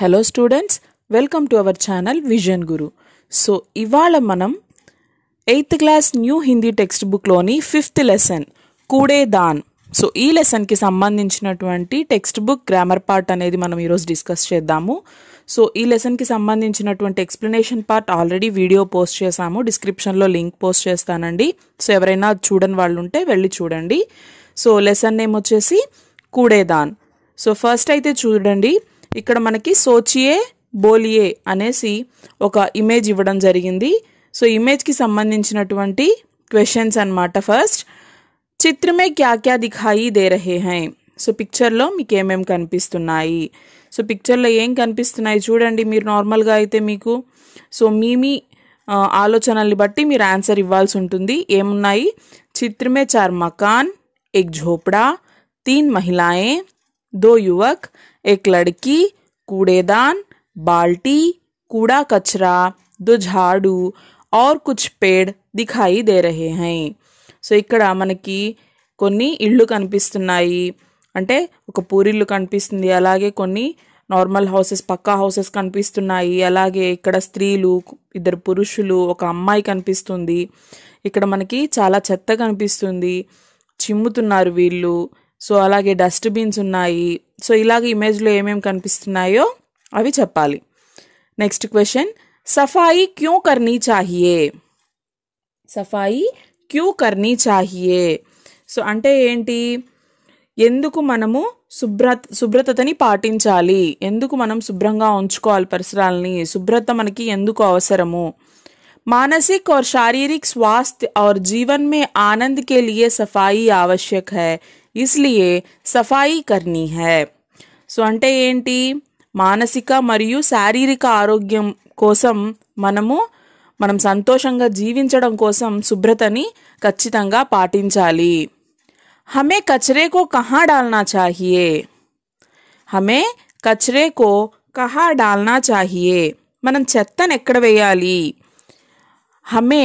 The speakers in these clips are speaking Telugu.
hello students welcome to our channel vision Guru so ఇవాళ మనం eighth class new Hindi text బుక్లోని ఫిఫ్త్ లెసన్ కూడే దాన్ సో ఈ లెసన్కి సంబంధించినటువంటి టెక్స్ట్ బుక్ గ్రామర్ పార్ట్ అనేది మనం ఈరోజు డిస్కస్ చేద్దాము సో ఈ లెసన్కి సంబంధించినటువంటి explanation part already video post చేశాము డిస్క్రిప్షన్లో లింక్ పోస్ట్ చేస్తానండి సో ఎవరైనా చూడని వాళ్ళు ఉంటే వెళ్ళి చూడండి సో లెసన్ నేమ్ వచ్చేసి కూడేదాన్ సో ఫస్ట్ అయితే చూడండి ఇక్కడ మనకి సోచియే బోలియే అనేసి ఒక ఇమేజ్ ఇవ్వడం జరిగింది సో ఇమేజ్కి సంబంధించినటువంటి క్వశ్చన్స్ అనమాట ఫస్ట్ చిత్రమే క్యా క్యా దిఖాయి దే రహే హై సో పిక్చర్లో మీకు ఏమేమి కనిపిస్తున్నాయి సో పిక్చర్లో ఏం కనిపిస్తున్నాయి చూడండి మీరు నార్మల్గా అయితే మీకు సో మీ మీ ఆలోచనల్ని బట్టి మీరు ఆన్సర్ ఇవ్వాల్సి ఉంటుంది ఏమున్నాయి చిత్రమే చార్ మకాన్ ఎక్ ఝోపడా తీన్ మహిళాయే దో యువక్ एक लड़की कूड़ेदान बाल्टी कूड़ा कचरा दो झाड़ू और कुछ పేడ్ దిఖాయి దే రహే హై సో ఇక్కడ మనకి కొన్ని ఇళ్ళు కనిపిస్తున్నాయి అంటే ఒక పూరిల్లు కనిపిస్తుంది అలాగే కొన్ని నార్మల్ హౌసెస్ పక్కా హౌసెస్ కనిపిస్తున్నాయి అలాగే ఇక్కడ స్త్రీలు ఇద్దరు పురుషులు ఒక అమ్మాయి కనిపిస్తుంది ఇక్కడ మనకి చాలా చెత్త కనిపిస్తుంది చిమ్ముతున్నారు వీళ్ళు సో అలాగే డస్ట్బిన్స్ ఉన్నాయి సో ఇలాగ ఇమేజ్లో ఏమేమి కనిపిస్తున్నాయో అవి చెప్పాలి నెక్స్ట్ క్వశ్చన్ సఫాయి క్యూ కర్నీ చాహియే సఫాయి క్యూ కర్నీ చాహియే సో అంటే ఏంటి ఎందుకు మనము శుభ్రత శుభ్రతని పాటించాలి ఎందుకు మనం శుభ్రంగా ఉంచుకోవాలి పరిసరాలని శుభ్రత మనకి ఎందుకు అవసరము మానసిక్ ఆర్ శారీరక స్వాస్థ్య ఆర్ జీవన్ మే आनंद కే సఫాయి ఆవశ్యక్ आवश्यक इसलिए సఫాయి కర్నీ హై సో అంటే ఏంటి మానసిక మరియు శారీరక ఆరోగ్యం కోసం మనము మనం సంతోషంగా జీవించడం కోసం శుభ్రతని ఖచ్చితంగా పాటించాలి హమే కచరే కో కహా డాల్నా చాహియే హమే కచరే కో కహా డాల్నా చాహియే మనం చెత్తను ఎక్కడ వేయాలి హమే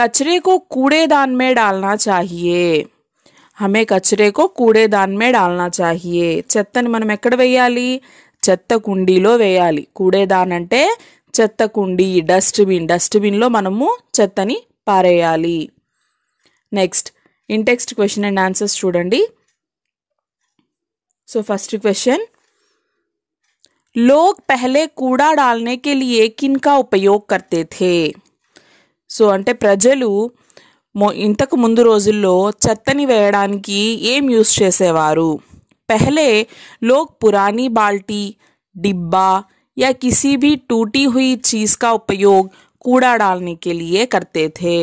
కచరే కో కూడేదాన్మే మే డాల్నా చాహియే హమే కచరే కో కూడేదాన్మే డాల్నా చాహియే చెత్తని మనం ఎక్కడ వేయాలి చెత్త కుండీలో వేయాలి కూడేదాన్ అంటే చెత్త కుండీ డస్ట్బిన్ డస్ట్బిన్లో మనము చెత్తని పారేయాలి next in text question and answers చూడండి సో ఫస్ట్ క్వశ్చన్ లోగ్ పెహలే కూడా డాల్నే కే లియే కిన్కా ఉపయోగ్ కర్తే థే సో అంటే ప్రజలు ఇంతకు ముందు రోజుల్లో చెత్తని వేయడానికి ఏం యూస్ చేసేవారు పెహలే లోక్ పురాని బాల్టీ డిబ్బా యా కిసీ भी టూటీ हुई చీజ్ కా ఉపయోగ్ కూడా డాల్ని లియే కర్తే థే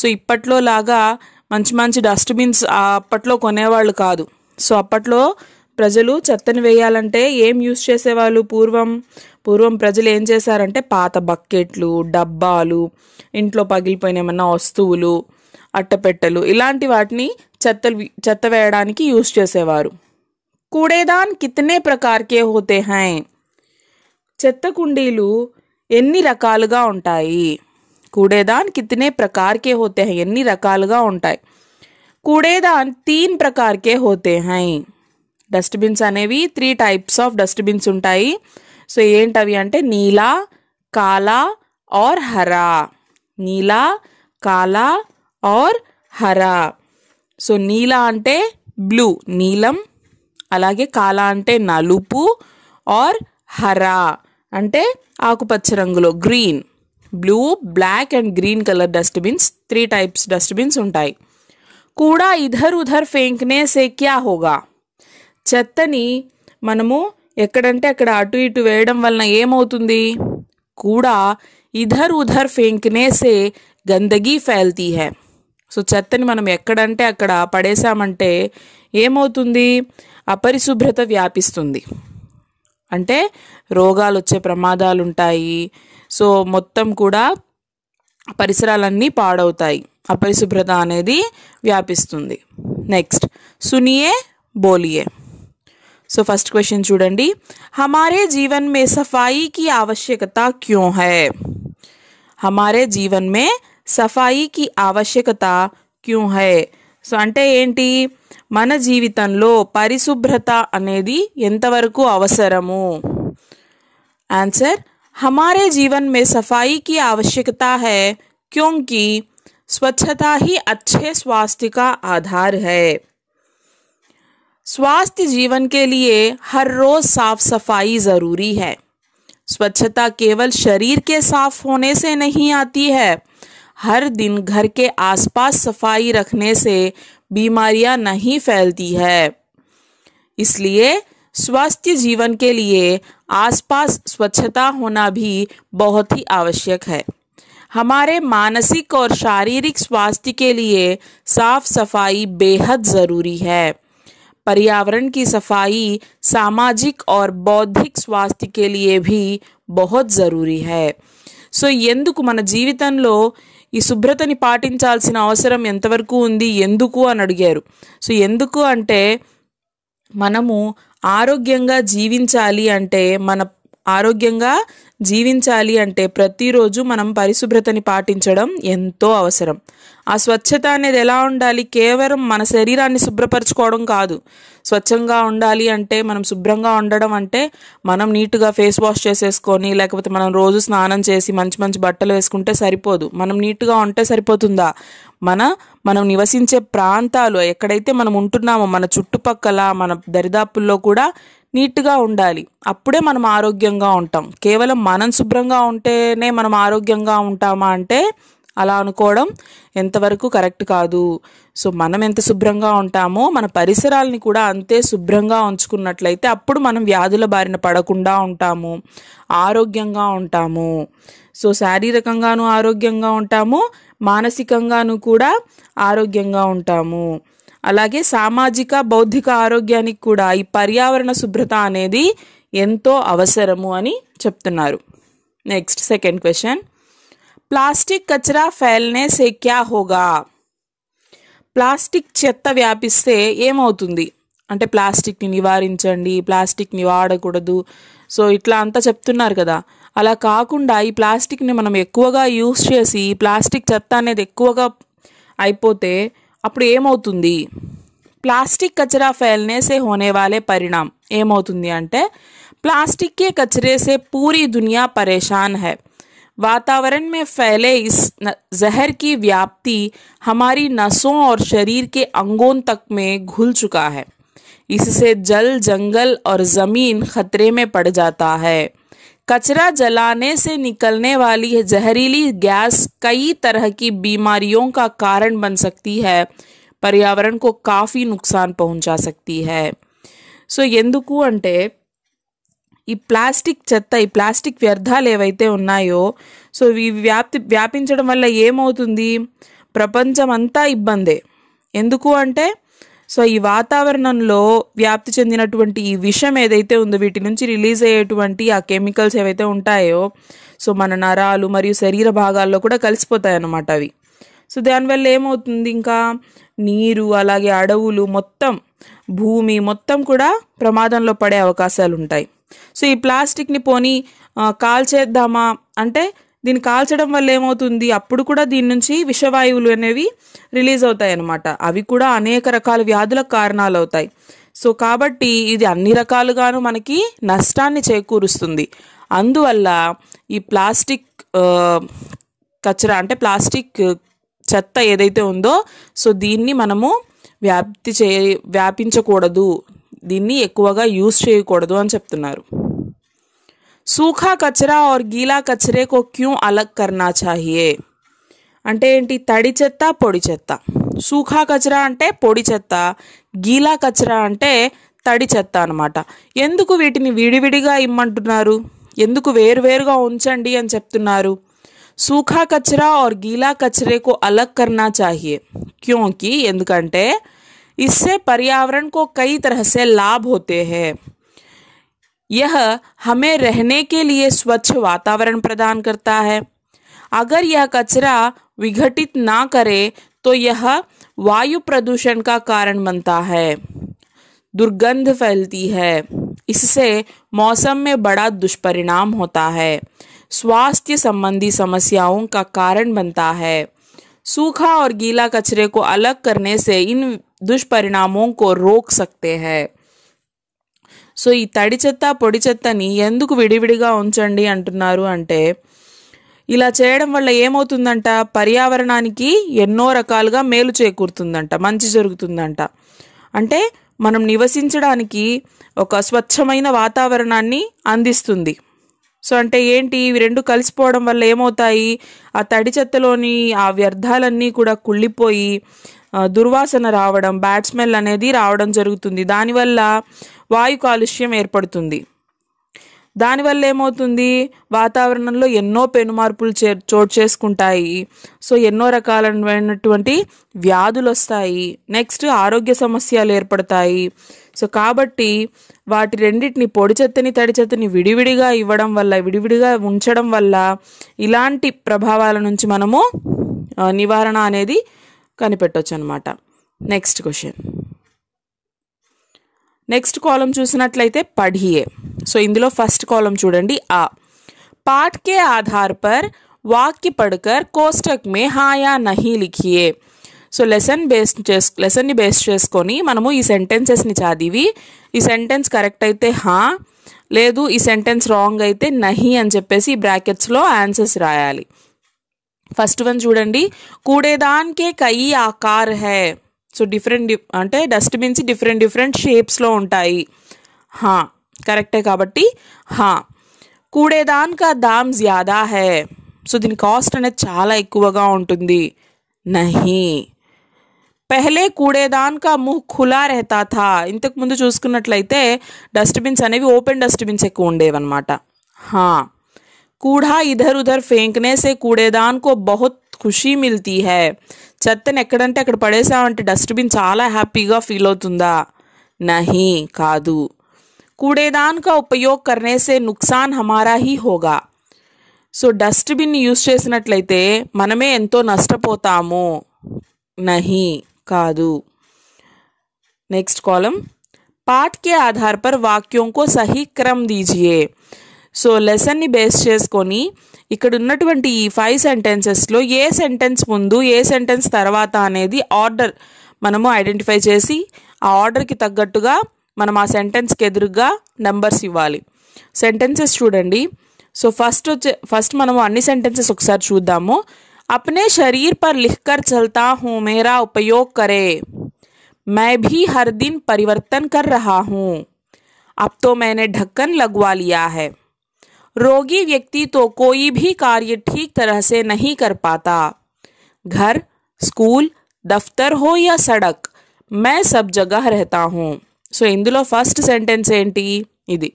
సో ఇప్పట్లో లాగా మంచి మంచి డస్ట్బిన్స్ అప్పట్లో కొనేవాళ్ళు కాదు సో అప్పట్లో ప్రజలు చెత్తని వేయాలంటే ఏం యూస్ చేసేవాళ్ళు పూర్వం పూర్వం ప్రజలు ఏం చేశారంటే పాత బకెట్లు డబ్బాలు ఇంట్లో పగిలిపోయిన ఏమన్నా వస్తువులు అట్టపెట్టెలు ఇలాంటి వాటిని చెత్త చెత్త వేయడానికి యూజ్ చేసేవారు కూడేదాన్ కితనే ప్రకార్కే హోతే హై చెత్త కుండీలు ఎన్ని రకాలుగా ఉంటాయి కూడేదాన్ కితనే ప్రకార్కే హోతే హై ఎన్ని రకాలుగా ఉంటాయి కూడేదాన్ తీన్ ప్రకార్కే హోతే హై డస్ట్బిన్స్ అనేవి త్రీ టైప్స్ ఆఫ్ డస్ట్బిన్స్ ఉంటాయి సో ఏంటవి అంటే నీలా కాలా ఆర్ హరా నీలా కాలా और हरा सो नीला అంటే బ్లూ నీలం అలాగే काला అంటే నలుపు और हरा అంటే ఆకుపచ్చ రంగులో green blue black and green colour dust bins 3 types dust bins ఉంటాయి కూడా इधर-उधर फेंकने से क्या होगा चटनी మనము ఎక్కడ అంటే అక్కడ అటు ఇటు వేయడం వలన ఏమవుతుంది కూడా इधर-उधर फेंकने से गंदगी फैलती है సో చెత్తని మనం ఎక్కడంటే అక్కడ పడేసామంటే ఏమవుతుంది అపరిశుభ్రత వ్యాపిస్తుంది అంటే రోగాలు వచ్చే ప్రమాదాలు ఉంటాయి సో మొత్తం కూడా పరిసరాలన్నీ పాడవుతాయి అపరిశుభ్రత అనేది వ్యాపిస్తుంది నెక్స్ట్ సునియే బోలియే సో ఫస్ట్ క్వశ్చన్ చూడండి హమారే జీవన్ మే సఫాయి కి ఆవశ్యకత క్యూ హై హమారే జీవన్ మే सफाई की आवश्यकता क्यों है सो అంటే ఏంటి మన జీవితంలో పరిశుభ్రత అనేది ఎంతవరకు हमारे जीवन में सफाई की आवश्यकता है क्योंकि स्वच्छता ही अच्छे स्वास्थ्य का आधार है स्वास्थ्य जीवन के लिए हर रोज साफ सफाई ज़रूरी है स्वच्छता केवल शरीर के साफ होने से नहीं आती है हर दिन घर के आसपास सफाई रखने से बीमारियां नहीं फैलती है इसलिए स्वास्थ्य जीवन के लिए आसपास स्वच्छता होना भी बहुत ही आवश्यक है हमारे मानसिक और शारीरिक स्वास्थ्य के लिए साफ सफाई बेहद ज़रूरी है पर्यावरण की सफाई सामाजिक और बौद्धिक स्वास्थ्य के लिए भी बहुत ज़रूरी है सो సో मन మన लो ఈ శుభ్రతని పాటించాల్సిన అవసరం ఎంతవరకు ఉంది ఎందుకు అని అడిగారు సో ఎందుకు అంటే మనము ఆరోగ్యంగా జీవించాలి అంటే మన ఆరోగ్యంగా జీవించాలి అంటే ప్రతిరోజు మనం పరిశుభ్రతని పాటించడం ఎంతో అవసరం ఆ స్వచ్ఛత అనేది ఎలా ఉండాలి కేవలం మన శరీరాన్ని శుభ్రపరచుకోవడం కాదు స్వచ్ఛంగా ఉండాలి అంటే మనం శుభ్రంగా ఉండడం అంటే మనం నీట్గా ఫేస్ వాష్ చేసేసుకొని లేకపోతే మనం రోజు స్నానం చేసి మంచి మంచి బట్టలు వేసుకుంటే సరిపోదు మనం నీట్గా ఉంటే సరిపోతుందా మన మనం నివసించే ప్రాంతాలు ఎక్కడైతే మనం ఉంటున్నామో మన చుట్టుపక్కల మన దరిదాపుల్లో కూడా నీట్గా ఉండాలి అప్పుడే మనం ఆరోగ్యంగా ఉంటాం కేవలం మనం శుభ్రంగా ఉంటేనే మనం ఆరోగ్యంగా ఉంటామా అంటే అలా అనుకోవడం ఎంతవరకు కరెక్ట్ కాదు సో మనం ఎంత శుభ్రంగా ఉంటామో మన పరిసరాలని కూడా అంతే శుభ్రంగా ఉంచుకున్నట్లయితే అప్పుడు మనం వ్యాధుల బారిన పడకుండా ఉంటాము ఆరోగ్యంగా ఉంటాము సో శారీరకంగాను ఆరోగ్యంగా ఉంటాము మానసికంగాను కూడా ఆరోగ్యంగా ఉంటాము అలాగే సామాజిక బౌద్ధిక ఆరోగ్యానికి కూడా ఈ పర్యావరణ శుభ్రత అనేది ఎంతో అవసరము అని చెప్తున్నారు నెక్స్ట్ సెకండ్ క్వశ్చన్ ప్లాస్టిక్ కచరా ఫైల్నే సే క్యా హోగా ప్లాస్టిక్ చెత్త వ్యాపిస్తే ఏమవుతుంది అంటే ప్లాస్టిక్ని నివారించండి ప్లాస్టిక్ని వాడకూడదు సో ఇట్లా అంతా చెప్తున్నారు కదా అలా కాకుండా ఈ ప్లాస్టిక్ని మనం ఎక్కువగా యూస్ చేసి ప్లాస్టిక్ చెత్త అనేది ఎక్కువగా అయిపోతే అప్పుడు ఏమవుతుంది ప్లాస్టిక్ కచరా ఫైల్నే సే హోనే వాలే ఏమవుతుంది అంటే ప్లాస్టిక్కే కచరేసే పూరి దునియా పరేషాన్ హై वातावरण में फैले इस जहर की व्याप्ति हमारी नसों और शरीर के अंगों तक में घुल चुका है इससे जल जंगल और ज़मीन खतरे में पड़ जाता है कचरा जलाने से निकलने वाली जहरीली गैस कई तरह की बीमारियों का कारण बन सकती है पर्यावरण को काफ़ी नुकसान पहुंचा सकती है सो ఎందుకు అంటే ఈ ప్లాస్టిక్ చెత్త ఈ ప్లాస్టిక్ వ్యర్థాలు ఏవైతే ఉన్నాయో సో ఇవి వ్యాప్తి వ్యాపించడం వల్ల ఏమవుతుంది ప్రపంచం అంతా ఇబ్బందే ఎందుకు అంటే సో ఈ వాతావరణంలో వ్యాప్తి చెందినటువంటి ఈ విషం ఏదైతే ఉందో వీటి నుంచి రిలీజ్ అయ్యేటువంటి ఆ కెమికల్స్ ఏవైతే ఉంటాయో సో మన నరాలు మరియు శరీర భాగాల్లో కూడా కలిసిపోతాయి అన్నమాట అవి సో దానివల్ల ఏమవుతుంది ఇంకా నీరు అలాగే అడవులు మొత్తం భూమి మొత్తం కూడా ప్రమాదంలో పడే అవకాశాలు ఉంటాయి సో ఈ ప్లాస్టిక్ని పోని కాల్చేద్దామా అంటే దీన్ని కాల్చడం వల్ల ఏమవుతుంది అప్పుడు కూడా దీని నుంచి విషవాయువులు అనేవి రిలీజ్ అవుతాయి అన్నమాట అవి కూడా అనేక రకాల వ్యాధులకు కారణాలు అవుతాయి సో కాబట్టి ఇది అన్ని రకాలుగాను మనకి నష్టాన్ని చేకూరుస్తుంది అందువల్ల ఈ ప్లాస్టిక్ కచరా అంటే ప్లాస్టిక్ చెత్త ఏదైతే ఉందో సో దీన్ని మనము వ్యాప్తి చే వ్యాపించకూడదు దీన్ని ఎక్కువగా యూజ్ చేయకూడదు అని చెప్తున్నారు సూఖా కచరా ఆర్ గీలా కచరే కో క్యూ అలగ్ కర్నా చాహియే అంటే ఏంటి తడి చెత్త పొడి చెత్త సూఖా కచరా అంటే పొడి చెత్త గీలా కచరా అంటే తడి చెత్త అనమాట ఎందుకు వీటిని విడివిడిగా ఇమ్మంటున్నారు ఎందుకు వేరువేరుగా ఉంచండి అని చెప్తున్నారు సూఖా కచరా ఆర్ గీలా కచరేకు అలగ్ కర్నా చాహియే క్యూకి ఎందుకంటే इससे पर्यावरण को कई तरह से लाभ होते हैं यह हमें रहने के लिए स्वच्छ वातावरण प्रदान करता है अगर यह कचरा विघटित ना करे तो यह वायु प्रदूषण का कारण बनता है दुर्गंध फैलती है इससे मौसम में बड़ा दुष्परिणाम होता है स्वास्थ्य संबंधी समस्याओं का कारण बनता है सूखा और गीला कचरे को अलग करने से इन దుష్పరిణామం కో రోక్ सकते हैं సో ఈ తడి చెత్త పొడి చెత్తని ఎందుకు విడివిడిగా ఉంచండి అంటున్నారు అంటే ఇలా చేయడం వల్ల ఏమవుతుందంట పర్యావరణానికి ఎన్నో రకాలుగా మేలు చేకూరుతుందంట మంచి జరుగుతుందంట అంటే మనం నివసించడానికి ఒక స్వచ్ఛమైన వాతావరణాన్ని అందిస్తుంది సో అంటే ఏంటి ఇవి రెండు కలిసిపోవడం వల్ల ఏమవుతాయి ఆ తడి చెత్తలోని ఆ వ్యర్థాలన్నీ కూడా కుళ్ళిపోయి దుర్వాసన రావడం బ్యాట్స్మెన్ అనేది రావడం జరుగుతుంది దానివల్ల వాయు కాలుష్యం ఏర్పడుతుంది దానివల్ల ఏమవుతుంది వాతావరణంలో ఎన్నో పెనుమార్పులు చే చోటు చేసుకుంటాయి సో ఎన్నో రకాలైనటువంటి వ్యాధులు వస్తాయి నెక్స్ట్ ఆరోగ్య సమస్యలు ఏర్పడతాయి సో కాబట్టి వాటి రెండింటిని పొడి చెత్తని తడి చెత్తని విడివిడిగా ఇవ్వడం వల్ల విడివిడిగా ఉంచడం వల్ల ఇలాంటి ప్రభావాల నుంచి మనము నివారణ అనేది కనిపెట్టవచ్చు అనమాట నెక్స్ట్ క్వశ్చన్ నెక్స్ట్ కాలం చూసినట్లయితే పఢియే సో ఇందులో ఫస్ట్ కాలం చూడండి ఆ పాట్ కే ఆధార్ పర్ వాక్య పడకర్ కోస్టక్ మే హాయా నహి లిఖియే సో లెసన్ బేస్ చేసు లెసన్ని బేస్ చేసుకొని మనము ఈ సెంటెన్సెస్ని చదివి ఈ సెంటెన్స్ కరెక్ట్ అయితే హా లేదు ఈ సెంటెన్స్ రాంగ్ అయితే నహి అని చెప్పేసి బ్రాకెట్స్లో ఆన్సర్స్ రాయాలి ఫస్ట్ వన్ చూడండి కూడేదాన్కే కయ్యి ఆకార్ హే సో డిఫరెంట్ అంటే డస్ట్బిన్స్ డిఫరెంట్ డిఫరెంట్ షేప్స్లో ఉంటాయి హా కరెక్టే కాబట్టి హా కూడేదాన్ కా దామ్ జ్యాదా హే సో దీని కాస్ట్ అనేది చాలా ఎక్కువగా ఉంటుంది నహి పెహలే కూడేదాన్ కా ముహ్ ఖులా రహతా థా ఇంతకు ముందు చూసుకున్నట్లయితే డస్ట్బిన్స్ అనేవి ఓపెన్ డస్ట్బిన్స్ ఎక్కువ ఉండేవన్నమాట హా कूड़ा इधर उधर फेंकने से कूड़ेदान को बहुत ఖుషి మిల్తీ హై చెత్తను ఎక్కడంటే అక్కడ పడేసామంటే డస్ట్బిన్ చాలా హ్యాపీగా ఫీల్ అవుతుందా నహీ కాదు कूड़ेदान का उपयोग करने से नुकसान हमारा ही होगा సో డస్ట్బిన్ యూజ్ చేసినట్లయితే మనమే ఎంతో నష్టపోతాము నహీ కాదు నెక్స్ట్ కాలం पाठ के आधार पर वाक्यों को सही क्रम दीजिए సో లెసన్ని బేస్ చేసుకొని ఇక్కడ ఉన్నటువంటి ఈ ఫైవ్ సెంటెన్సెస్లో ఏ సెంటెన్స్ ముందు ఏ సెంటెన్స్ తర్వాత అనేది ఆర్డర్ మనము ఐడెంటిఫై చేసి ఆ ఆర్డర్కి తగ్గట్టుగా మనం ఆ సెంటెన్స్కి ఎదురుగా నెంబర్స్ ఇవ్వాలి సెంటెన్సెస్ చూడండి సో ఫస్ట్ వచ్చే ఫస్ట్ మనము అన్ని సెంటెన్సెస్ ఒకసారి చూద్దాము అప్నే శరీర్ పర్ లిఖర్ చల్తా హూ మేరా ఉపయోగ్ కరే మై భీ హర్ దిన్ పరివర్తన్ కర్ రహా హూ అప్తో మేనే ఢక్కన్ मैंने ढक्कन रोगी व्यक्ति तो कोई भी कार्य ठीक तरह से नहीं कर पाता घर स्कूल दफ्तर हो या सड़क मैं सब जगह रहता हूँ सो इंदो फस्ट सेंटेंस इधे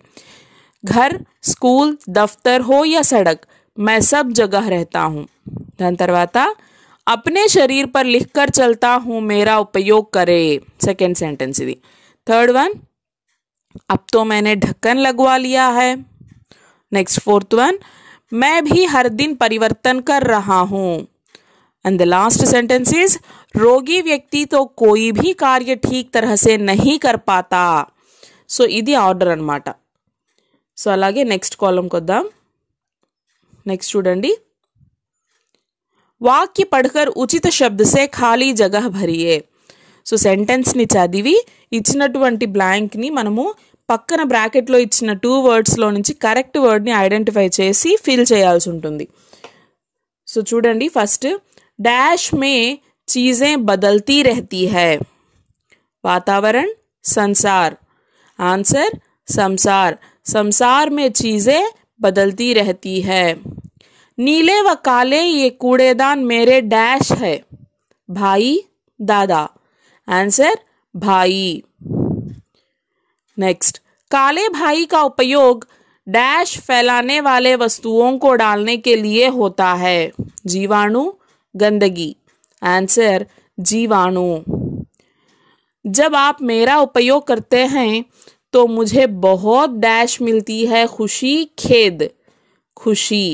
घर स्कूल दफ्तर हो या सड़क मैं सब जगह रहता हूँ धन तरवा अपने शरीर पर लिखकर चलता हूँ मेरा उपयोग करे सेकेंड सेंटेंस इधे थर्ड वन अब तो मैंने ढक्कन लगवा लिया है नेक्स्ट फोर्थ वन मैं भी हर दिन परिवर्तन कर रहा हूँ and the last sentence is रोगी व्यक्ति तो कोई भी कार्य ठीक तरह से नहीं कर पाता सो इधे आर्डर अन्ट सो अलागे नैक्स्ट कॉलम को नैक्स्ट चूँगी वाक्य पढ़कर उचित शब्द से खाली जगह भरिए सो सेंटेंस सेंटन चावी इच्छा ब्लांक मन पक्न ब्राके टू టూ करेक्ट నుంచి కరెక్ట్ వర్డ్ని सो చేసి फस्ट डैश में चीज़ें बदलती रहती है वातावरण संसार आंसर संसार संसार में चीज़ें बदलती रहती है नीले व काले ये कूड़ेदान मेरे डैश है भाई दादा आंसर भाई नेक्स्ट काले भाई का उपयोग डैश फैलाने वाले वस्तुओं को डालने के लिए होता है जीवाणु गंदगी आंसर जीवाणु जब आप मेरा उपयोग करते हैं तो मुझे बहुत डैश मिलती है खुशी खेद खुशी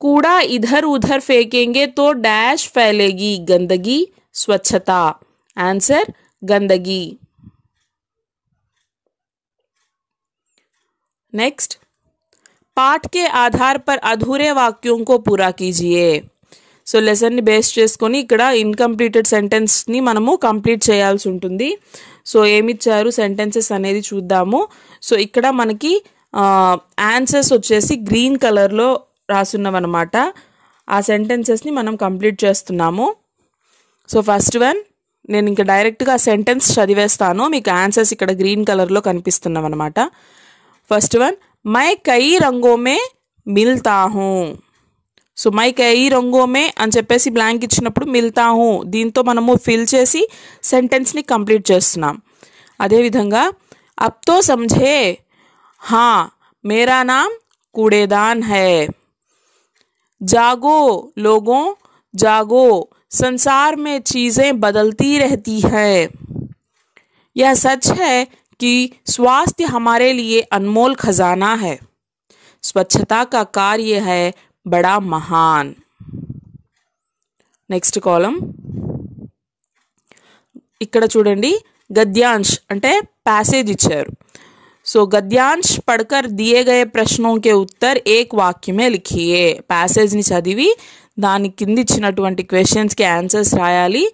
कूड़ा इधर उधर फेंकेंगे तो डैश फैलेगी गंदगी स्वच्छता आंसर गंदगी नेक्स्ट పాఠ కే ఆధార్ పర్ అధూరే వాక్యం को పూరా कीजिए సో లెసన్ని బేస్ చేసుకొని ఇక్కడ ఇన్కంప్లీటెడ్ సెంటెన్స్ని మనము కంప్లీట్ చేయాల్సి ఉంటుంది సో ఏమిచ్చారు సెంటెన్సెస్ అనేది చూద్దాము సో ఇక్కడ మనకి ఆన్సర్స్ వచ్చేసి గ్రీన్ కలర్లో రాసున్నవన్నమాట ఆ సెంటెన్సెస్ని మనం కంప్లీట్ చేస్తున్నాము సో ఫస్ట్ వన్ నేను ఇంకా డైరెక్ట్గా సెంటెన్స్ చదివేస్తాను మీకు ఆన్సర్స్ ఇక్కడ గ్రీన్ కలర్లో కనిపిస్తున్నాం అనమాట फर्स्ट वन मैं कई रंगों में मिलता हूँ सो मै कई रंगों में अच्छे ब्लांक मिलता हूँ दी तो मन फिसी सेंटन कंप्लीट अदे विधा अब तो समझे हाँ मेरा नाम कूड़ेदान है जागो लोगों जागो संसार में चीजें बदलती रहती है यह सच है की स्वास्थ्य हमारे लिए अनमोल खजाना है स्वच्छता का कार्य है बड़ा महान नेक्स्ट कॉलम इकडे చూడండి గద్యಾಂಶ అంటే పాసేజ్ ఇచ్చారు సో గద్యಾಂಶ పడకర్ دیے گئے ప్రశ్నوں کے ઉત્તર ایک वाक्य में लिखिए पैसेज ని చదివి దాని కింద ఇచ్చినటువంటి क्वेश्चंस కి ఆన్సర్స్ రాయాలి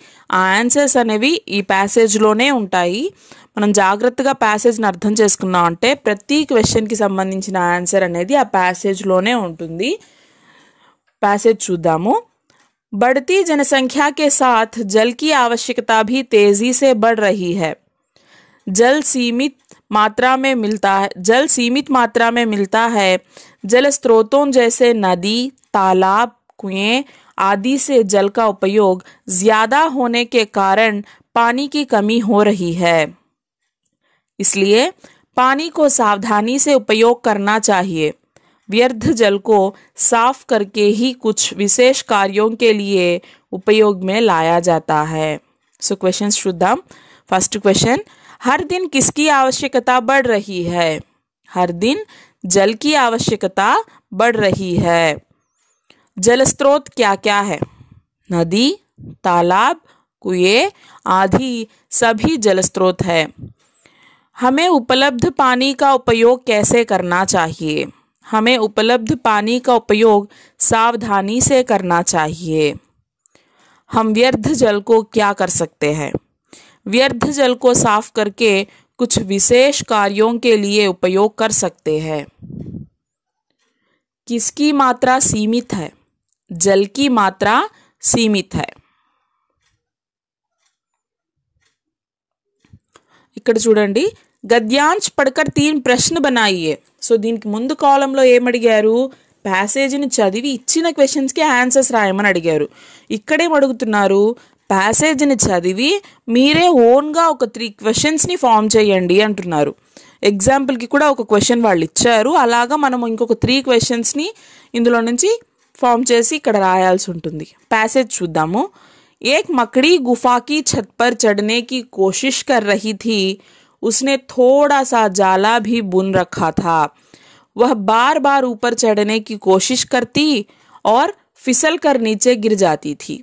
ఆన్సర్స్ అనేవి ఈ పాసేజ్ లోనే ఉంటాయి मन जाग्रत ప్యాసేజ్ని అర్థం చేసుకున్నాం అంటే ప్రతి క్వశ్చన్కి సంబంధించిన ఆన్సర్ అనేది ఆ ప్యాసేజ్లోనే ఉంటుంది ప్యాసేజ్ చూద్దాము बढ़ती जनसंख्या के साथ जल की आवश्यकता भी तेजी से बढ़ रही है जल सीमित मात्रा में मिलता है जल सीमित मात्रा में मिलता है जल स्रोतों जैसे नदी तालाब कुएं आदि से जल का उपयोग ज़्यादा होने के कारण पानी की कमी हो रही है इसलिए पानी को सावधानी से उपयोग करना चाहिए व्यर्थ जल को साफ करके ही कुछ विशेष कार्यों के लिए उपयोग में लाया जाता है सो क्वेश्चन शुद्धम फर्स्ट क्वेश्चन हर दिन किसकी आवश्यकता बढ़ रही है हर दिन जल की आवश्यकता बढ़ रही है जल स्रोत क्या क्या है नदी तालाब कुएं आदि सभी जल स्रोत है हमें उपलब्ध पानी का उपयोग कैसे करना चाहिए हमें उपलब्ध पानी का उपयोग सावधानी से करना चाहिए हम व्यर्थ जल को क्या कर सकते हैं व्यर्थ जल को साफ करके कुछ विशेष कार्यों के लिए उपयोग कर सकते हैं किसकी मात्रा सीमित है जल की मात्रा सीमित है इकड़ చూడండి గద్యాంశ్ పడకర్ తీన్ ప్రశ్న బనాయే సో దీనికి ముందు కాలంలో ఏమడిగారు ప్యాసేజ్ని చదివి ఇచ్చిన క్వశ్చన్స్కి ఆన్సర్స్ రాయమని అడిగారు ఇక్కడేం అడుగుతున్నారు ప్యాసేజ్ని చదివి మీరే ఓన్గా ఒక త్రీ క్వశ్చన్స్ని ఫామ్ చేయండి అంటున్నారు ఎగ్జాంపుల్కి కూడా ఒక క్వశ్చన్ వాళ్ళు ఇచ్చారు అలాగా మనం ఇంకొక త్రీ క్వశ్చన్స్ని ఇందులో నుంచి ఫామ్ చేసి ఇక్కడ రాయాల్సి ఉంటుంది ప్యాసేజ్ చూద్దాము ఏక్ మకడీ గుఫాకి ఛత్పర్ చడనేకి కోషిష్ కర్ రహి థీ उसने थोड़ा सा जाला भी बुन रखा था वह बार बार ऊपर चढ़ने की कोशिश करती और फिसल कर नीचे गिर जाती थी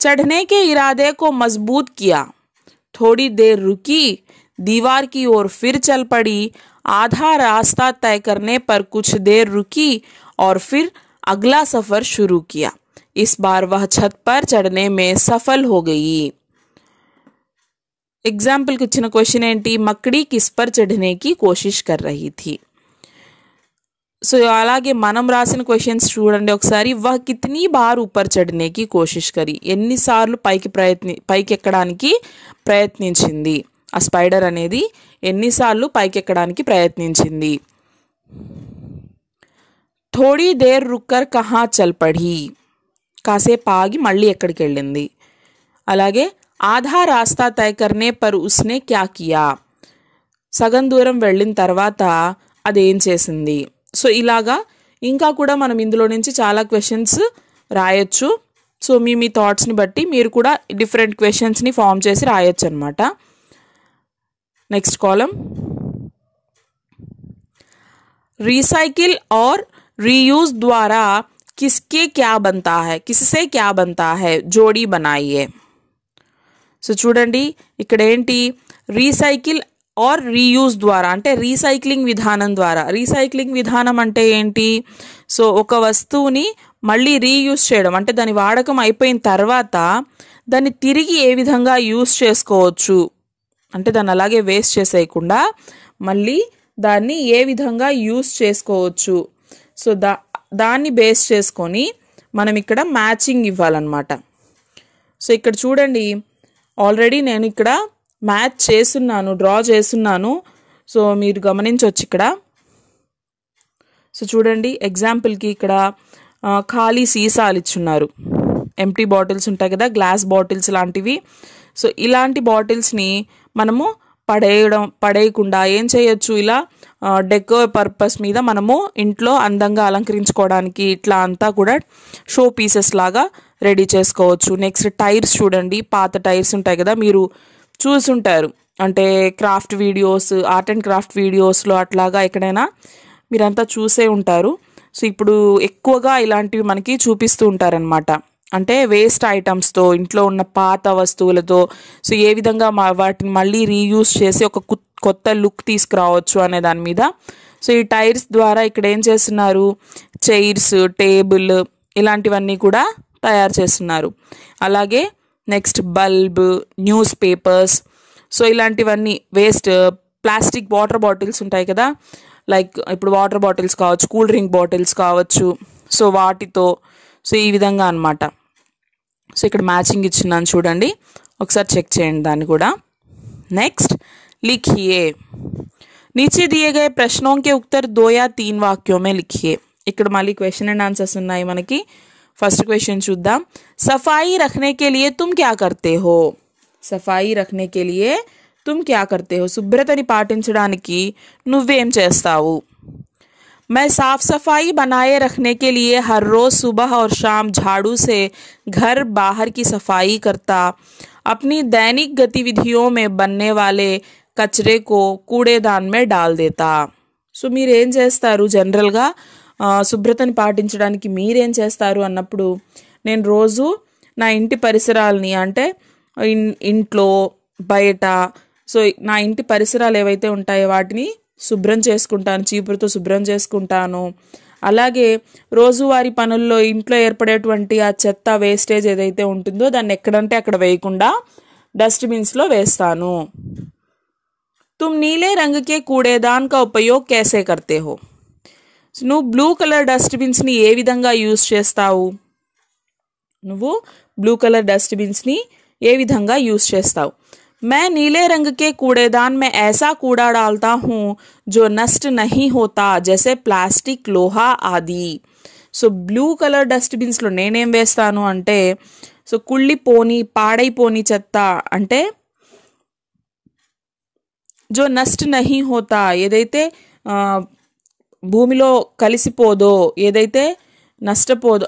चढ़ने के इरादे को मजबूत किया थोड़ी देर रुकी दीवार की ओर फिर चल पड़ी आधा रास्ता तय करने पर कुछ देर रुकी और फिर अगला सफ़र शुरू किया इस बार वह छत पर चढ़ने में सफल हो गई ఎగ్జాంపుల్కి ఇచ్చిన క్వశ్చన్ ఏంటి మక్కడి కిస్పర్ చఢనేకి కోషిష్ కర్ రహి థీ సో అలాగే మనం రాసిన క్వశ్చన్స్ చూడండి ఒకసారి వహ కిత్ని బార్ ఉపర్ చడనేకి కోషిష్ కరి ఎన్నిసార్లు పైకి ప్రయత్ని పైకి ఎక్కడానికి ప్రయత్నించింది ఆ స్పైడర్ అనేది ఎన్నిసార్లు పైకి ఎక్కడానికి ప్రయత్నించింది థోడీ దేర్ రుక్కర్ కహా చల్పడి కాసేపు ఆగి మళ్ళీ ఎక్కడికి వెళ్ళింది అలాగే ఆధారాస్తా తైకర్నే పరుస్నే క్యా కియా సగందురం వెళ్ళిన్ తర్వత అదేం చేసంది సో ఇలాగా ఇంకా కూడా మనం ఇందో నుంచి చాలా క్వశ్చన్స్ రాయొచ్చు సో మిమి థాట్స్ ని బట్టి మీరు కూడా డిఫరెంట్ క్వశ్చన్స్ ని ఫామ్ చేసి రాయొచ్చు అన్నమాట నెక్స్ట్ కాలం రీసైకిల్ ఆర్ రీయూజ్ ద్వారా किसके क्या बनता है किससे क्या बनता है జోడీ બનાઈએ సో చూడండి ఇక్కడ ఏంటి రీసైకిల్ ఆర్ రీయూజ్ ద్వారా అంటే రీసైక్లింగ్ విధానం ద్వారా రీసైక్లింగ్ విధానం అంటే ఏంటి సో ఒక వస్తువుని మళ్ళీ రీయూజ్ చేయడం అంటే దాని వాడకం అయిపోయిన తర్వాత దాన్ని తిరిగి ఏ విధంగా యూజ్ చేసుకోవచ్చు అంటే దాన్ని అలాగే వేస్ట్ చేసేయకుండా మళ్ళీ దాన్ని ఏ విధంగా యూజ్ చేసుకోవచ్చు సో దా దాన్ని బేస్ చేసుకొని మనం ఇక్కడ మ్యాచింగ్ ఇవ్వాలన్నమాట సో ఇక్కడ చూడండి ఆల్రెడీ నేను ఇక్కడ మ్యాచ్ చేస్తున్నాను డ్రా చేస్తున్నాను సో మీరు గమనించవచ్చు ఇక్కడ సో చూడండి ఎగ్జాంపుల్కి ఇక్కడ ఖాళీ సీసాలు ఇచ్చున్నారు ఎంటీ బాటిల్స్ ఉంటాయి కదా గ్లాస్ బాటిల్స్ లాంటివి సో ఇలాంటి బాటిల్స్ని మనము పడేయడం పడేయకుండా ఏం చేయొచ్చు ఇలా డెకో పర్పస్ మీద మనము ఇంట్లో అందంగా అలంకరించుకోవడానికి ఇట్లా అంతా కూడా షో పీసెస్ లాగా రెడీ చేసుకోవచ్చు నెక్స్ట్ టైర్స్ చూడండి పాత టైర్స్ ఉంటాయి కదా మీరు చూసుంటారు అంటే craft videos art and craft వీడియోస్లో అట్లాగా ఎక్కడైనా మీరంతా చూసే ఉంటారు సో ఇప్పుడు ఎక్కువగా ఇలాంటివి మనకి చూపిస్తూ ఉంటారనమాట అంటే వేస్ట్ ఐటమ్స్తో ఇంట్లో ఉన్న పాత వస్తువులతో సో ఏ విధంగా వాటిని మళ్ళీ రీయూస్ చేసి ఒక కొత్త లుక్ తీసుకురావచ్చు అనే దాని మీద సో ఈ టైర్స్ ద్వారా ఇక్కడ ఏం చేస్తున్నారు చైర్స్ టేబుల్ ఇలాంటివన్నీ కూడా తయారు చేస్తున్నారు అలాగే next bulb news papers so ఇలాంటివన్నీ వేస్ట్ ప్లాస్టిక్ వాటర్ బాటిల్స్ ఉంటాయి కదా లైక్ ఇప్పుడు వాటర్ బాటిల్స్ కావచ్చు కూల్ డ్రింక్ బాటిల్స్ కావచ్చు సో వాటితో సో ఈ విధంగా అనమాట సో ఇక్కడ మ్యాచింగ్ ఇచ్చినాను చూడండి ఒకసారి చెక్ చేయండి దాన్ని కూడా నెక్స్ట్ లిఖియే నీచే दिए गए ప్రశ్నోం కే ఉత్తర్ దో తీన్ వాక్యమే లిఖియే ఇక్కడ మళ్ళీ క్వశ్చన్ అండ్ ఆన్సర్స్ ఉన్నాయి మనకి ఫస్ట్ క్వశ్చన్ చూద్దాం సఫాయి రఖనే కే లియే తుమ్ క్యా కర్తే హో సఫాయి రఖనే కే లియే తుమ్ క్యా కర్తే హో శుభ్రతని పాటించడానికి నువ్వేం చేస్తావు मैं साफ सफाई बनाए रखने के लिए हर रोज़ सुबह और शाम झाड़ू से घर बाहर की सफाई करता अपनी दैनिक गतिविधियों में बनने वाले कचरे को कूड़ेदान में डाల్ సో మీరు ఏం చేస్తారు జనరల్గా శుభ్రతని పాటించడానికి మీరేం చేస్తారు అన్నప్పుడు నేను రోజు నా ఇంటి పరిసరాలని అంటే ఇన్ ఇంట్లో బయట సో నా ఇంటి పరిసరాలు ఏవైతే ఉంటాయో వాటిని శుభ్రం చేసుకుంటాను చీపురుతో శుభ్రం చేసుకుంటాను అలాగే రోజువారి పనుల్లో ఇంట్లో ఏర్పడేటువంటి ఆ చెత్త వేస్టేజ్ ఏదైతే ఉంటుందో దాన్ని ఎక్కడంటే అక్కడ వేయకుండా డస్ట్బిన్స్లో వేస్తాను తుమ్ నీలే రంగుకే కూడేదాన్ ఉపయోగ కేసే కర్తే హో నువ్వు బ్లూ కలర్ డస్ట్బిన్స్ని ఏ విధంగా యూజ్ చేస్తావు నువ్వు బ్లూ కలర్ డస్ట్బిన్స్ని ఏ విధంగా యూజ్ చేస్తావు मैं नीले रंग के कूड़ेदान में ऐसा कूड़ा डालता हूँ जो नष्ट नहीं होता जैसे प्लास्टिक లోహా ఆది సో బ్లూ కలర్ డస్ట్బిన్స్లో నేనేం వేస్తాను అంటే సో కుళ్ళిపోని పాడైపోని చెత్త అంటే జో నష్ట్ నహి హోతా ఏదైతే భూమిలో కలిసిపోదో ఏదైతే నష్టపోదో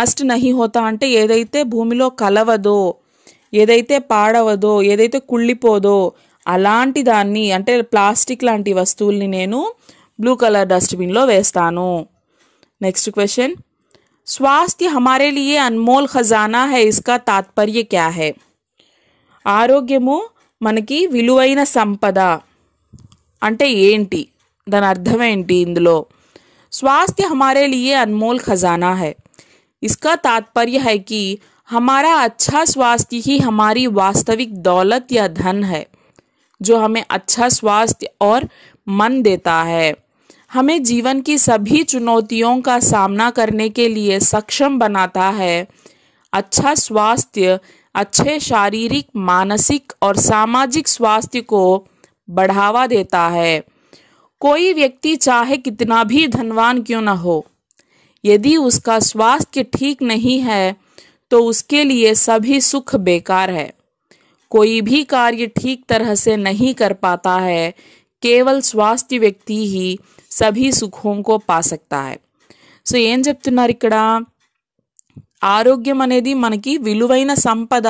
నష్ట్ నహి హోతా అంటే ఏదైతే భూమిలో కలవదో ఏదైతే పాడవదో ఏదైతే కుళ్ళిపోదో అలాంటి దాన్ని అంటే ప్లాస్టిక్ లాంటి వస్తువుల్ని నేను బ్లూ కలర్ డస్ట్బిన్లో వేస్తాను నెక్స్ట్ క్వశ్చన్ స్వాస్థ్య హమారే లియ అన్మోల్ ఖజానా है ఇస్కా తాత్పర్య క్యా హే ఆరోగ్యము మనకి విలువైన సంపద అంటే ఏంటి దాని అర్థం ఏంటి ఇందులో స్వాస్థ్య హమారే లియే అన్మోల్ ఖజానా హై ఇస్కా తాత్పర్య హైకి हमारा अच्छा स्वास्थ्य ही हमारी वास्तविक दौलत या धन है जो हमें अच्छा स्वास्थ्य और मन देता है हमें जीवन की सभी चुनौतियों का सामना करने के लिए सक्षम बनाता है अच्छा स्वास्थ्य अच्छे शारीरिक मानसिक और सामाजिक स्वास्थ्य को बढ़ावा देता है कोई व्यक्ति चाहे कितना भी धनवान क्यों न हो यदि उसका स्वास्थ्य ठीक नहीं है तो उसके लिए सभी सुख बेकार है कोई भी कार्य ठीक तरह से नहीं कर पाता है కేవల్ స్వాస్థ్య వ్యక్తి హీ సభీ సుఖోంకో పాసక్తా హై సో ఏం చెప్తున్నారు ఇక్కడ ఆరోగ్యం అనేది మనకి విలువైన సంపద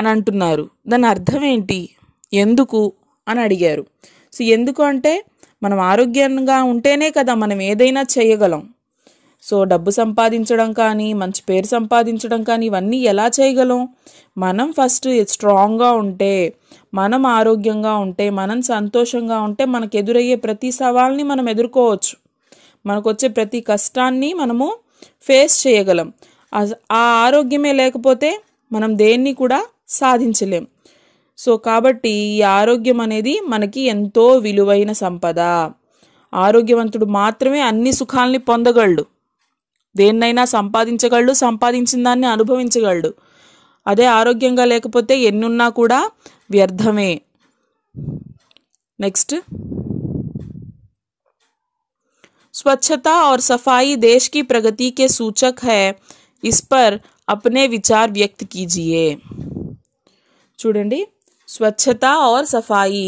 అని అంటున్నారు దాని అర్థం ఏంటి ఎందుకు అని అడిగారు సో ఎందుకు అంటే మనం ఆరోగ్యంగా ఉంటేనే కదా మనం ఏదైనా చేయగలం సో డబ్బు సంపాదించడం కానీ మంచి పేరు సంపాదించడం కానీ ఇవన్నీ ఎలా చేయగలం మనం ఫస్ట్ స్ట్రాంగ్గా ఉంటే మనం ఆరోగ్యంగా ఉంటే మనం సంతోషంగా ఉంటే మనకు ఎదురయ్యే ప్రతి సవాల్ని మనం ఎదుర్కోవచ్చు మనకు వచ్చే ప్రతి కష్టాన్ని మనము ఫేస్ చేయగలం ఆ ఆరోగ్యమే లేకపోతే మనం దేన్ని కూడా సాధించలేం సో కాబట్టి ఈ ఆరోగ్యం అనేది మనకి ఎంతో విలువైన సంపద ఆరోగ్యవంతుడు మాత్రమే అన్ని సుఖాల్ని పొందగలడు దేన్నైనా సంపాదించగలడు సంపాదించిన దాన్ని అనుభవించగలడు అదే ఆరోగ్యంగా లేకపోతే ఎన్నున్నా కూడా వ్యర్థమే నెక్స్ట్ స్వచ్ఛత ఆర్ సఫాయి దేశ్ కి प्रगति के सूचक है इस पर अपने विचार व्यक्त చూడండి స్వచ్ఛత ఆర్ సఫాయి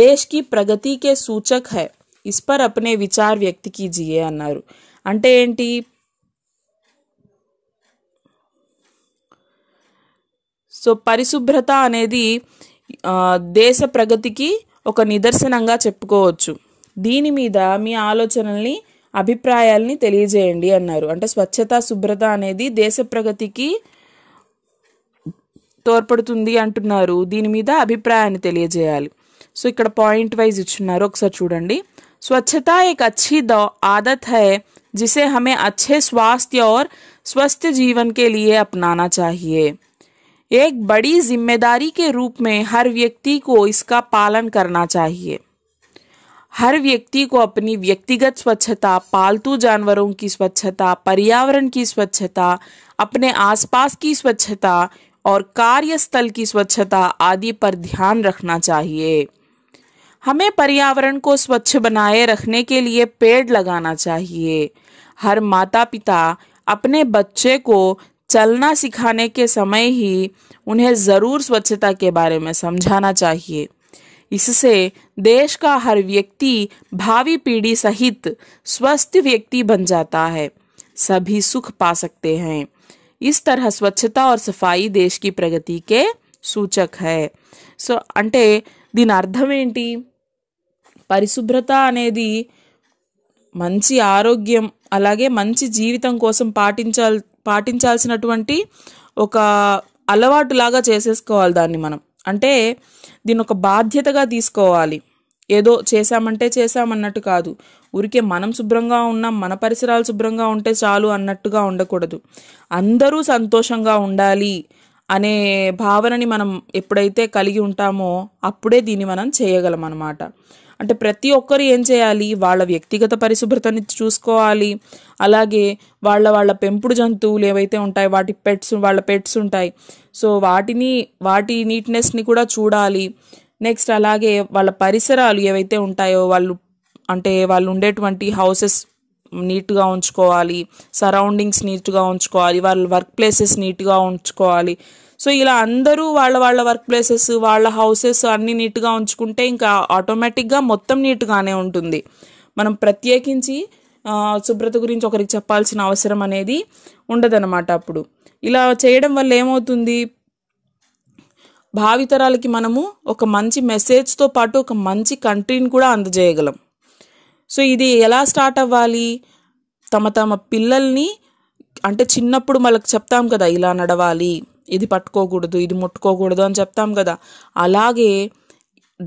దేశ్ కి ప్రగతి కే సూచక్ హై ఇస్ పర్ అప్నే విచార్ వ్యక్త్ కీజియే అన్నారు అంటే ఏంటి సో పరిశుభ్రత అనేది దేశ ప్రగతికి ఒక నిదర్శనంగా చెప్పుకోవచ్చు దీని మీద మీ ఆలోచనల్ని అభిప్రాయాల్ని తెలియజేయండి అన్నారు అంటే స్వచ్ఛత శుభ్రత అనేది దేశ ప్రగతికి తోడ్పడుతుంది అంటున్నారు దీని మీద అభిప్రాయాన్ని తెలియజేయాలి సో ఇక్కడ పాయింట్ వైజ్ ఇచ్చున్నారు ఒకసారి చూడండి స్వచ్ఛత एक अच्छी ఆదత్ है జిసే हमें अच्छे स्वास्थ्य और स्वस्थ जीवन के లియే అప్నానా చాహియే एक बड़ी जिम्मेदारी के रूप में हर व्यक्ति को इसका पालन करना चाहिए हर व्यक्ति को अपनी व्यक्तिगत स्वच्छता पालतू जानवरों की स्वच्छता पर्यावरण की स्वच्छता अपने आसपास की स्वच्छता और कार्यस्थल की स्वच्छता आदि पर ध्यान रखना चाहिए हमें पर्यावरण को स्वच्छ बनाए रखने के लिए पेड़ लगाना चाहिए हर माता पिता अपने बच्चे को चलना सिखाने के समय ही उन्हें ज़रूर स्वच्छता के बारे में समझाना चाहिए इससे देश का हर व्यक्ति भावी पीढ़ी सहित स्वस्थ व्यक्ति बन जाता है सभी सुख पा सकते हैं इस तरह स्वच्छता और सफाई देश की प्रगति के सूचक है सो अंटे दीन అర్థం ఏంటి పరిశుభ్రత అనేది మంచి ఆరోగ్యం అలాగే మంచి జీవితం కోసం పాటించాల్ పాటించాల్సినటువంటి ఒక అలవాటు లాగా చేసేసుకోవాలి దాన్ని మనం అంటే దీని ఒక బాధ్యతగా తీసుకోవాలి ఏదో చేశామంటే చేశామన్నట్టు కాదు ఊరికే మనం శుభ్రంగా ఉన్నాం మన పరిసరాలు శుభ్రంగా ఉంటే చాలు అన్నట్టుగా ఉండకూడదు అందరూ సంతోషంగా ఉండాలి అనే భావనని మనం ఎప్పుడైతే కలిగి ఉంటామో అప్పుడే దీన్ని మనం చేయగలం అన్నమాట అంటే ప్రతి ఒక్కరు ఏం చేయాలి వాళ్ళ వ్యక్తిగత పరిశుభ్రతని చూసుకోవాలి అలాగే వాళ్ళ వాళ్ళ పెంపుడు జంతువులు ఏవైతే ఉంటాయి వాటి పెట్స్ వాళ్ళ పెట్స్ ఉంటాయి సో వాటిని వాటి నీట్నెస్ని కూడా చూడాలి నెక్స్ట్ అలాగే వాళ్ళ పరిసరాలు ఏవైతే ఉంటాయో వాళ్ళు అంటే వాళ్ళు ఉండేటువంటి హౌసెస్ నీట్గా ఉంచుకోవాలి సరౌండింగ్స్ నీట్గా ఉంచుకోవాలి వాళ్ళ వర్క్ ప్లేసెస్ నీట్గా ఉంచుకోవాలి సో ఇలా అందరూ వాళ్ళ వాళ్ళ వర్క్ ప్లేసెస్ వాళ్ళ హౌసెస్ అన్నీ నీట్గా ఉంచుకుంటే ఇంకా ఆటోమేటిక్గా మొత్తం నీట్గానే ఉంటుంది మనం ప్రత్యేకించి శుభ్రత గురించి ఒకరికి చెప్పాల్సిన అవసరం అనేది ఉండదన్నమాట అప్పుడు ఇలా చేయడం వల్ల ఏమవుతుంది భావితరాలకి మనము ఒక మంచి మెసేజ్తో పాటు ఒక మంచి కంట్రీని కూడా అందజేయగలం సో ఇది ఎలా స్టార్ట్ అవ్వాలి తమ తమ పిల్లల్ని అంటే చిన్నప్పుడు మనకు చెప్తాం కదా ఇలా నడవాలి ఇది పట్టుకోకూడదు ఇది ముట్టుకోకూడదు అని చెప్తాం కదా అలాగే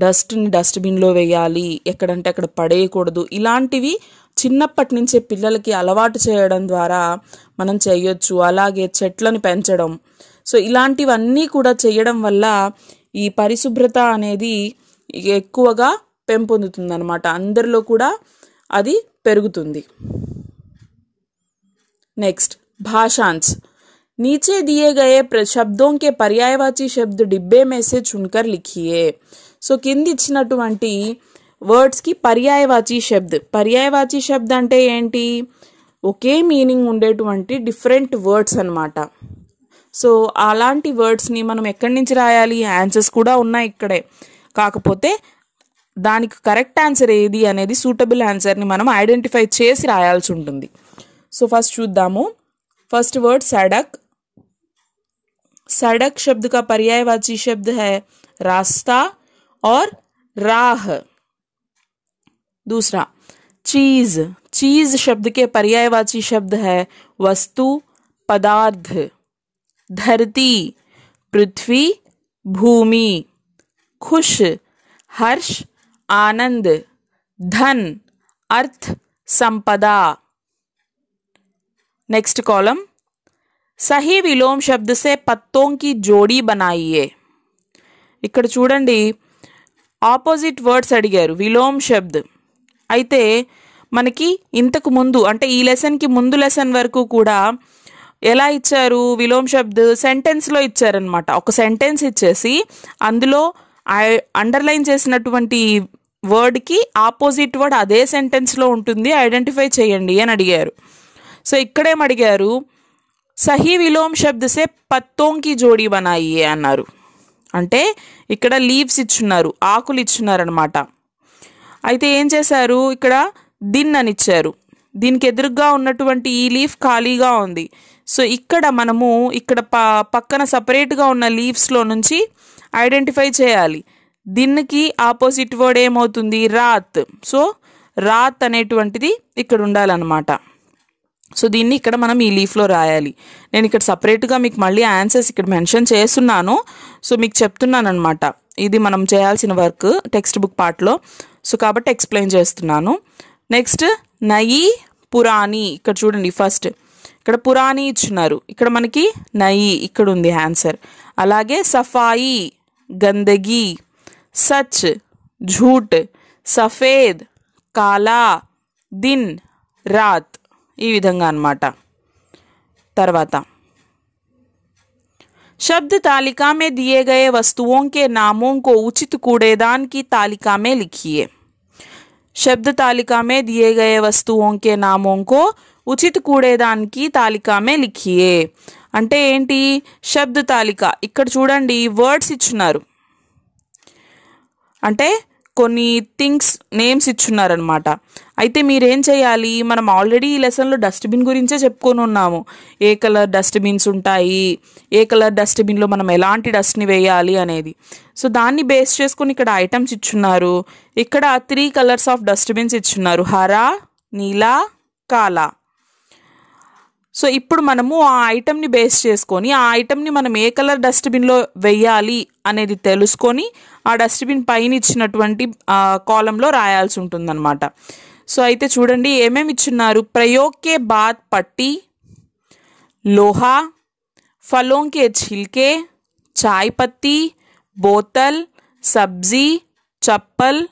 డస్ట్ని డస్ట్బిన్లో వేయాలి ఎక్కడంటే అక్కడ పడేయకూడదు ఇలాంటివి చిన్నప్పటి నుంచే పిల్లలకి అలవాటు చేయడం ద్వారా మనం చేయొచ్చు అలాగే చెట్లను పెంచడం సో ఇలాంటివన్నీ కూడా చేయడం వల్ల ఈ పరిశుభ్రత అనేది ఎక్కువగా అనమాట అందరిలో కూడా అది పెరుగుతుంది నెక్స్ట్ భాషాన్స్ नीचे दिए गए शब्दों के పర్యాయవాచీ శబ్ద డిబ్బే మేసే చున్కర్ లిఖియే సో కింద ఇచ్చినటువంటి వర్డ్స్కి పర్యాయవాచి శబ్ద్ పర్యాయవాచి శబ్ద్ అంటే ఏంటి ఒకే మీనింగ్ ఉండేటువంటి డిఫరెంట్ వర్డ్స్ అనమాట సో అలాంటి వర్డ్స్ని మనం ఎక్కడి నుంచి రాయాలి ఆన్సర్స్ కూడా ఉన్నాయి ఇక్కడే కాకపోతే దానికి కరెక్ట్ ఆన్సర్ ఏది అనేది సూటబుల్ ఆన్సర్ని మనం ఐడెంటిఫై చేసి రాయాల్సి ఉంటుంది సో ఫస్ట్ చూద్దాము ఫస్ట్ వర్డ్ సడక్ सड़क शब्द का पर्यायवाची शब्द है रास्ता और राह दूसरा चीज चीज शब्द के पर्यायवाची शब्द है वस्तु पदार्थ धरती पृथ्वी भूमि खुश हर्ष आनंद धन अर्थ संपदा नेक्स्ट कॉलम సహీ విలోమ్ శబ్దసే పత్తోంకి జోడీ బనాయియే ఇక్కడ చూడండి ఆపోజిట్ వర్డ్స్ అడిగారు విలోమ్ శబ్ద అయితే మనకి ఇంతకు ముందు అంటే ఈ లెసన్కి ముందు లెసన్ వరకు కూడా ఎలా ఇచ్చారు విలోమ్ శబ్ద్ సెంటెన్స్లో ఇచ్చారనమాట ఒక సెంటెన్స్ ఇచ్చేసి అందులో అండర్లైన్ చేసినటువంటి వర్డ్కి ఆపోజిట్ వర్డ్ అదే సెంటెన్స్లో ఉంటుంది ఐడెంటిఫై చేయండి అని అడిగారు సో ఇక్కడేం అడిగారు సహీ విలోమ్ శబ్దసే పత్తోంకి జోడీ బనాయి అన్నారు అంటే ఇక్కడ లీవ్స్ ఇచ్చున్నారు ఆకులు ఇచ్చున్నారనమాట అయితే ఏం చేశారు ఇక్కడ దిన్ అని ఇచ్చారు దీనికి ఎదురుగా ఉన్నటువంటి ఈ లీఫ్ ఖాళీగా ఉంది సో ఇక్కడ మనము ఇక్కడ ప పక్కన సపరేట్గా ఉన్న లీవ్స్లో నుంచి ఐడెంటిఫై చేయాలి దిన్కి ఆపోజిట్ వర్డ్ ఏమవుతుంది రాత్ సో రాత్ అనేటువంటిది ఇక్కడ ఉండాలన్నమాట సో దీన్ని ఇక్కడ మనం ఈ లీఫ్లో రాయాలి నేను ఇక్కడ సపరేట్గా మీకు మళ్ళీ ఆన్సర్స్ ఇక్కడ మెన్షన్ చేస్తున్నాను సో మీకు చెప్తున్నాను అనమాట ఇది మనం చేయాల్సిన వర్క్ టెక్స్ట్ బుక్ పార్ట్లో సో కాబట్టి ఎక్స్ప్లెయిన్ చేస్తున్నాను నెక్స్ట్ నయి పురాణి ఇక్కడ చూడండి ఫస్ట్ ఇక్కడ పురాణి ఇచ్చున్నారు ఇక్కడ మనకి నయి ఇక్కడ ఉంది ఆన్సర్ అలాగే సఫాయి గందగీ సచ్ జూట్ సఫేద్ కాలా దిన్ రాత్ ఈ విధంగా అన్నమాట తర్వాత శబ్ద తాలికామే దియేగయే వస్తువోంకే నామోంకో ఉచిత్ కూడేదానికి తాలికామే లిఖియే శబ్ద తాలికామే దియేగయే వస్తువోంకే నామోంకో ఉచిత్ కూడేదానికి తాలికామే లిఖియే అంటే ఏంటి శబ్ద తాలికా ఇక్కడ చూడండి వర్డ్స్ ఇచ్చున్నారు అంటే కొన్ని థింగ్స్ నేమ్స్ ఇచ్చున్నారనమాట అయితే మీరేం చేయాలి మనం ఆల్రెడీ ఈ లెసన్లో డస్ట్బిన్ గురించే చెప్పుకొని ఉన్నాము ఏ కలర్ డస్ట్బిన్స్ ఉంటాయి ఏ కలర్ డస్ట్బిన్లో మనం ఎలాంటి డస్ట్ని వేయాలి అనేది సో దాన్ని బేస్ చేసుకుని ఇక్కడ ఐటమ్స్ ఇచ్చున్నారు ఇక్కడ త్రీ కలర్స్ ఆఫ్ డస్ట్బిన్స్ ఇచ్చున్నారు హర నీల కాల సో ఇప్పుడు మనము ఆ ఐటమ్ని బేస్ చేసుకొని ఆ ఐటమ్ని మనం ఏ కలర్ డస్ట్బిన్లో వెయ్యాలి అనేది తెలుసుకొని ఆ డస్ట్బిన్ పైన ఇచ్చినటువంటి కాలంలో రాయాల్సి ఉంటుందన్నమాట సో అయితే చూడండి ఏమేమి ఇచ్చున్నారు ప్రయోగ్కే బాత్ పట్టి లోహా ఫలోంకే ఛిల్కే చాయ్ పత్తి బోతల్ సబ్జీ చప్పల్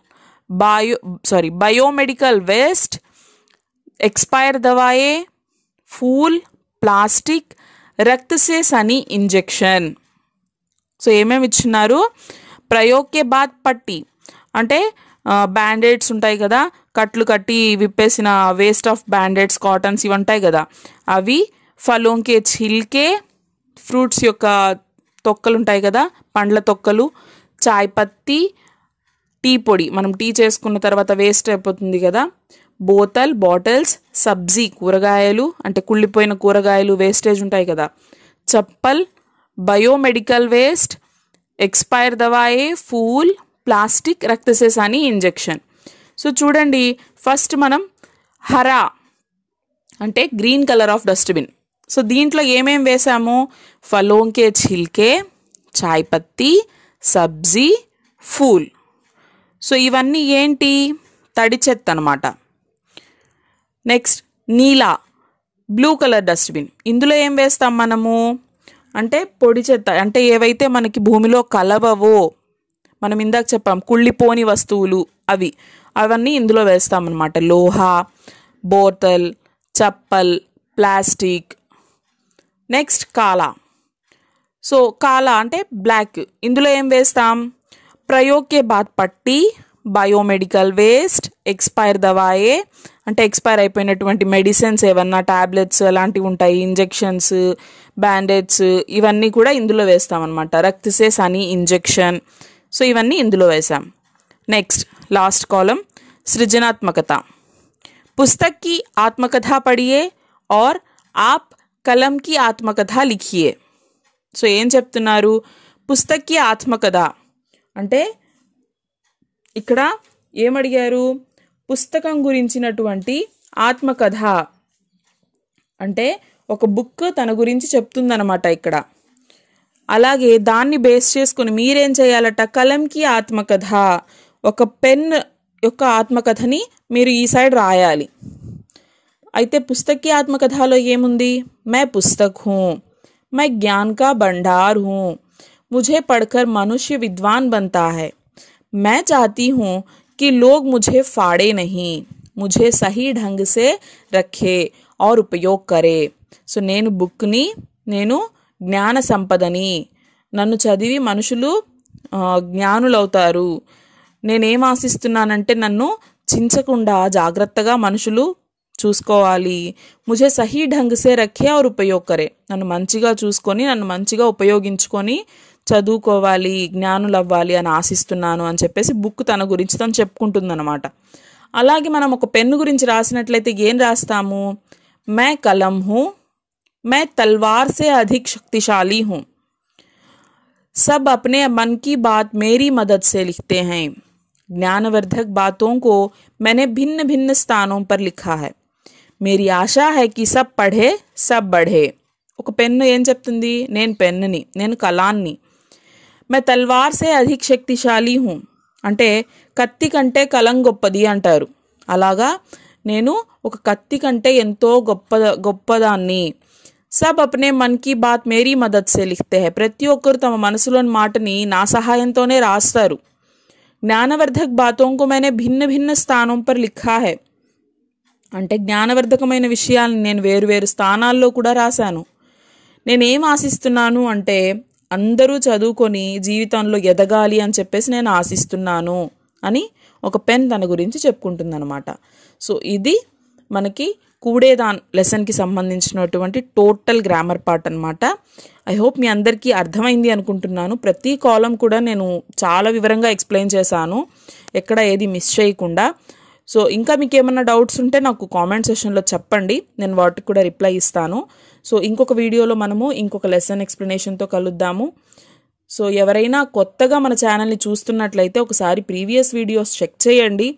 bio sorry biomedical waste expire దవాయే ఫూల్ ప్లాస్టిక్ రక్తసే సని ఇంజెక్షన్ సో ఏమేమి ఇచ్చినారు ప్రయోగే బాత్ పట్టి అంటే బ్యాండేడ్స్ ఉంటాయి కదా కట్లు కట్టి విప్పేసిన వేస్ట్ ఆఫ్ బ్యాండేడ్స్ కాటన్స్ ఇవి ఉంటాయి కదా అవి ఫలోంకే చిల్కే ఫ్రూట్స్ యొక్క తొక్కలు ఉంటాయి కదా పండ్ల తొక్కలు చాయ్ పత్తి టీ పొడి మనం టీ చేసుకున్న తర్వాత వేస్ట్ అయిపోతుంది కదా బోతల్ బాటిల్స్ సబ్జీ కూరగాయలు అంటే కుళ్ళిపోయిన కూరగాయలు వేస్టేజ్ ఉంటాయి కదా చప్పల్ బయోమెడికల్ వేస్ట్ ఎక్స్పైర్ దవాయే ఫూల్ ప్లాస్టిక్ రక్తశేషాని ఇంజెక్షన్ సో చూడండి ఫస్ట్ మనం హరా అంటే green colour of dustbin so దీంట్లో ఏమేమి వేసాము ఫలోంకే చిల్కే చాయ్ పత్తి సబ్జీ ఫూల్ సో ఇవన్నీ ఏంటి తడి చెత్త అనమాట నెక్స్ట్ నీలా బ్లూ కలర్ డస్ట్బిన్ ఇందులో ఏం వేస్తాం మనము అంటే పొడి చెత్త అంటే ఏవైతే మనకి భూమిలో కలవవో మనం ఇందాక చెప్పాం కుళ్ళిపోని వస్తువులు అవి అవన్నీ ఇందులో వేస్తామన్నమాట లోహ బోతల్ చప్పల్ ప్లాస్టిక్ నెక్స్ట్ కాలా సో కాలా అంటే బ్లాక్ ఇందులో ఏం వేస్తాం ప్రయోగ్య బాత్ పట్టి బయోమెడికల్ వేస్ట్ ఎక్స్పైర్ దవాయే అంటే ఎక్స్పైర్ అయిపోయినటువంటి మెడిసిన్స్ ఏమన్నా ట్యాబ్లెట్స్ అలాంటివి ఉంటాయి ఇంజెక్షన్స్ బ్యాండేడ్స్ ఇవన్నీ కూడా ఇందులో వేస్తామన్నమాట రక్తసేస్ అని ఇంజెక్షన్ సో ఇవన్నీ ఇందులో వేసాం నెక్స్ట్ లాస్ట్ కాలం సృజనాత్మకత పుస్తక్కి ఆత్మకథ పడియే ఆర్ ఆప్ కలంకి ఆత్మకథ లిఖియే సో ఏం చెప్తున్నారు పుస్తక్కి ఆత్మకథ అంటే ఇక్కడ ఏమడిగారు పుస్తకం గురించినటువంటి ఆత్మకథ అంటే ఒక బుక్ తన గురించి చెప్తుందన్నమాట ఇక్కడ అలాగే దాన్ని బేస్ చేసుకొని మీరు ఏం చేయాలట కలంకి ఆత్మకథ ఒక పెన్ ఒక ఆత్మకథని మీరు ఈ సైడ్ రాయాలి అయితే పుస్తక్కి ఆత్మకథలో ఏముంది मैं पुस्तक हूं मैं ज्ञान का भंडार हूं मुझे पढ़कर मनुष्य विद्वान बनता है मैं चाहती हूं कि लोग मुझे फाड़े नहीं मुझे सही ढंग से रखें ఆర్ ఉపయోగ్ కరే సో నేను బుక్ని నేను జ్ఞాన సంపదని నన్ను చదివి మనుషులు జ్ఞానులవుతారు నేనేం ఆశిస్తున్నానంటే నన్ను చించకుండా జాగ్రత్తగా మనుషులు చూసుకోవాలి ముజే సహీ ఢంగ్సే రఖే ఆర్ ఉపయోగ్ కరే నన్ను మంచిగా చూసుకొని నన్ను మంచిగా ఉపయోగించుకొని చదువుకోవాలి జ్ఞానులు అవ్వాలి అని ఆశిస్తున్నాను అని చెప్పేసి బుక్ తన గురించి తను చెప్పుకుంటుందన్నమాట అలాగే మనం ఒక పెన్ను గురించి రాసినట్లయితే ఏం రాస్తాము मैं कलम हूँ मैं तलवार से अधिक शक्तिशाली हूँ सब अपने मन की बात मेरी मदद से लिखते हैं ज्ञानवर्धक बातों को मैंने भिन्न भिन्न स्थानों पर लिखा है मेरी आशा है कि सब पढ़े सब बढ़े पेन एम चुप्त చెప్తుంది నేను పెన్నుని कला मैं तलवार से अधिक शक्तिशाली हूँ अटे कत् कंटे కంటే కలం గొప్పది అంటారు ఒక కత్తి కంటే ఎంతో గొప్ప గొప్పదాన్ని సబ్ అప్నే మన్ కీ బాత్ మేరీ మదత్ సే లిఖితే ప్రతి ఒక్కరు తమ మనసులోని మాటని నా సహాయంతోనే రాస్తారు జ్ఞానవర్ధక్ బాతోంకు మేనే భిన్న భిన్న స్థానం పర్ లిఖా హే అంటే జ్ఞానవర్ధకమైన విషయాలను నేను వేరు వేరు స్థానాల్లో కూడా రాశాను నేనేం ఆశిస్తున్నాను అంటే అందరూ చదువుకొని జీవితంలో ఎదగాలి అని చెప్పేసి నేను ఆశిస్తున్నాను అని ఒక పెన్ తన గురించి చెప్పుకుంటుందన్నమాట సో ఇది మనకి కూడేదాన్ లెసన్కి సంబంధించినటువంటి టోటల్ గ్రామర్ పార్ట్ అనమాట ఐ హోప్ మీ అందరికీ అర్థమైంది అనుకుంటున్నాను ప్రతి కాలం కూడా నేను చాలా వివరంగా ఎక్స్ప్లెయిన్ చేశాను ఎక్కడ ఏది మిస్ చేయకుండా సో ఇంకా మీకు ఏమైనా డౌట్స్ ఉంటే నాకు కామెంట్ సెషన్లో చెప్పండి నేను వాటికి కూడా రిప్లై ఇస్తాను సో ఇంకొక వీడియోలో మనము ఇంకొక లెసన్ ఎక్స్ప్లెనేషన్తో కలుద్దాము సో ఎవరైనా కొత్తగా మన ఛానల్ని చూస్తున్నట్లయితే ఒకసారి ప్రీవియస్ వీడియోస్ చెక్ చేయండి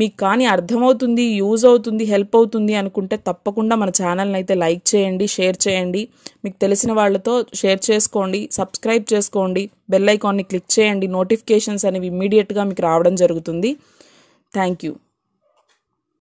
మీకు కానీ అర్థమవుతుంది యూజ్ అవుతుంది హెల్ప్ అవుతుంది అనుకుంటే తప్పకుండా మన ఛానల్ని అయితే లైక్ చేయండి షేర్ చేయండి మీకు తెలిసిన వాళ్ళతో షేర్ చేసుకోండి సబ్స్క్రైబ్ చేసుకోండి బెల్ ఐకాన్ని క్లిక్ చేయండి నోటిఫికేషన్స్ అనేవి ఇమ్మీడియట్గా మీకు రావడం జరుగుతుంది థ్యాంక్ యూ